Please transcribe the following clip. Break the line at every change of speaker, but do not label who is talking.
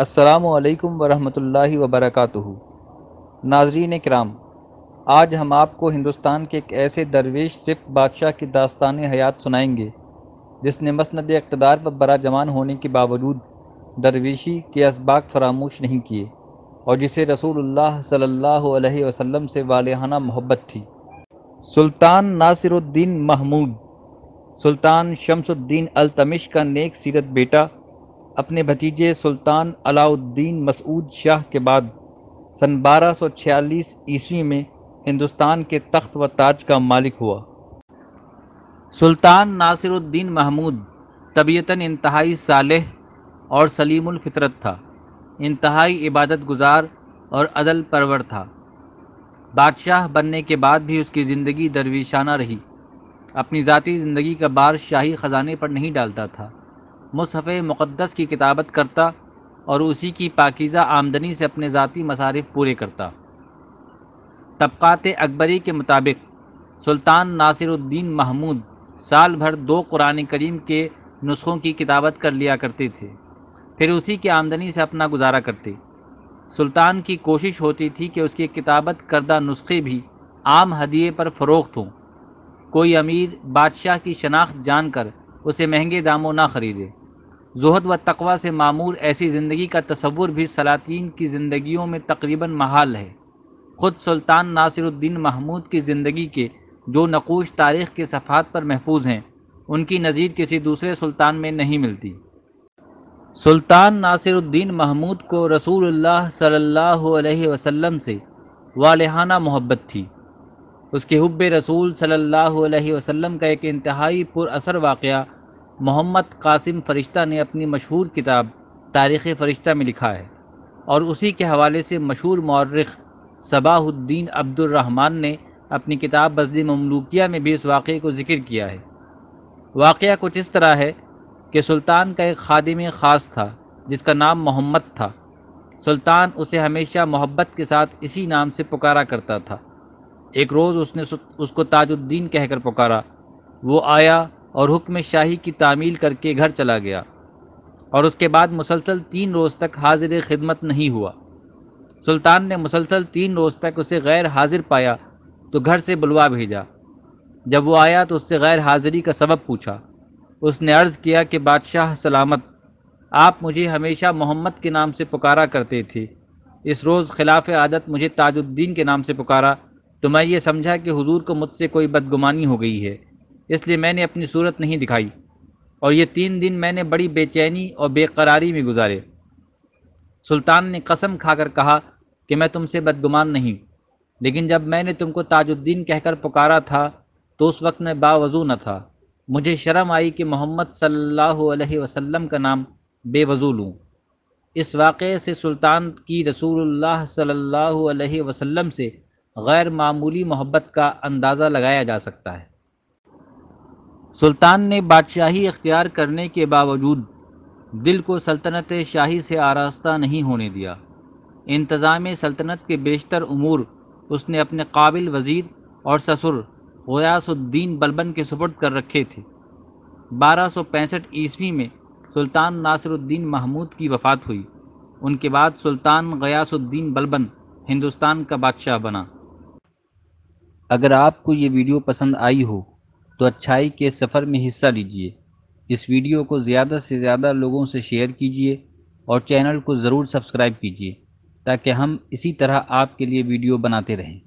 असलकम वरहल वबरक नाजरीन कराम आज हम आपको हिंदुस्तान के एक ऐसे दरवेश सिर्फ बादशाह की दास्तान हयात सुनाएंगे जिसने मसंद इकतदार पर बरा जमान होने के बावजूद दरवेशी के इसबाक फरामोश नहीं किए और जिसे रसूल सल्ला वसम से वालहाना मोहब्बत थी सुल्तान नासिरुद्दीन महमूद सुल्तान शमसुद्दीन अलतमिश का नेक सीरत बेटा अपने भतीजे सुल्तान अलाउद्दीन मसूद शाह के बाद सन 1246 ईस्वी में हिंदुस्तान के तख्त व ताज का मालिक हुआ सुल्तान नासिरुद्दीन महमूद तबीयता इंतहाई सालह और सलीमफ़ितरत था इंतहाई इबादत गुजार और अदल परवर था बादशाह बनने के बाद भी उसकी ज़िंदगी दरवेशाना रही अपनी ज़ाती ज़िंदगी का बार शाही ख़जाने पर नहीं डालता था मुसहफ़ मुक़दस की किताबत करता और उसी की पाकिज़ा आमदनी से अपने ज़ाती मसारिफ पूरे करता तबक़ात अकबरी के मुताबिक सुल्तान नासिरुद्दीन महमूद साल भर दो कुरान करीम के नुस्खों की किताबत कर लिया करते थे फिर उसी की आमदनी से अपना गुजारा करते सुल्तान की कोशिश होती थी कि उसकी किताबत करदा नुस्खे भी आम हदिये पर फ़रोख्त हों कोई अमीर बादशाह की शनाख्त जानकर उसे महंगे दामों ना ख़रीदे जहद व तकवा से मामूर ऐसी ज़िंदगी का तस्वुर भी सलातीन की ज़िंदगियों में तकरीबन महाल है ख़ुद सुल्तान नासिरुद्दीन महमूद की ज़िंदगी के जो नकूश तारीख़ के सफ़ात पर महफूज हैं उनकी नज़ीर किसी दूसरे सुल्तान में नहीं मिलती सुल्तान नासिरुद्दीन महमूद को रसूलुल्लाह सल्लल्लाहु अलैहि वसल्लम से वालहाना मोहब्बत थी उसके हब रसूल सल्लल्लाहु अलैहि वसल्लम का एक इंतहाई पुरअसर वाक़ मोहम्मद कासिम फ़रिश्ता ने अपनी मशहूर किताब तारीख़ फ़रिश्ता में लिखा है और उसी के हवाले से मशहूर मौरख सबाहुद्दीन अब्दुलरहमान ने अपनी किताब बजली ममलूकिया में भी इस वाक़े को ज़िक्र किया है वाक़ कुछ इस तरह है कि सुल्तान का एक खादिम ख़ास था जिसका नाम मोहम्मद था सुल्तान उसे हमेशा मोहब्बत के साथ इसी नाम से पुकारा करता था एक रोज़ उसने उसको ताजुद्दीन कहकर पुकारा वो आया और हुक्म शाही की तामील करके घर चला गया और उसके बाद मुसलसल तीन रोज़ तक हाजिर खिदमत नहीं हुआ सुल्तान ने मुसलसल तीन रोज़ तक उसे गैर हाजिर पाया तो घर से बुलवा भेजा जब वो आया तो उससे गैर हाजिरी का सबब पूछा उसने अर्ज़ किया कि बादशाह सलामत आप मुझे हमेशा मोहम्मद के नाम से पुकारा करते थे इस रोज़ खिलाफ आदत मुझे ताजुद्दीन के नाम से पुकारा तो मैं ये समझा कि हुजूर को मुझसे कोई बदगुमानी हो गई है इसलिए मैंने अपनी सूरत नहीं दिखाई और ये तीन दिन मैंने बड़ी बेचैनी और बेकरारी में गुजारे सुल्तान ने कसम खाकर कहा कि मैं तुमसे बदगुमान नहीं लेकिन जब मैंने तुमको ताजुद्दीन कहकर पुकारा था तो उस वक्त मैं बावजू न था मुझे शर्म आई कि मोहम्मद सल्लल्लाहु अलैहि वसल्लम का नाम बेवजू लूँ इस वाक़े से सुल्तान की रसूलुल्लाह सल्लल्लाहु अलैहि वसल्लम से गैर मामूली मोहब्बत का अंदाज़ा लगाया जा सकता है सुल्तान ने बादशाही इख्तियार करने के बावजूद दिल को सल्तनत शाही से आरास्ता नहीं होने दिया इंतज़ाम सल्तनत के बेशतर अमूर उसने अपने काबिल वजीर और ससुर गयासुद्दीन बलबन के सुपुर्द कर रखे थे 1265 ईस्वी में सुल्तान नासरुद्दीन महमूद की वफ़ात हुई उनके बाद सुल्तान गयासुद्दीन बलबन हिंदुस्तान का बादशाह बना अगर आपको ये वीडियो पसंद आई हो तो अच्छाई के सफ़र में हिस्सा लीजिए इस वीडियो को ज़्यादा से ज़्यादा लोगों से शेयर कीजिए और चैनल को ज़रूर सब्सक्राइब कीजिए ताकि हम इसी तरह आपके लिए वीडियो बनाते रहें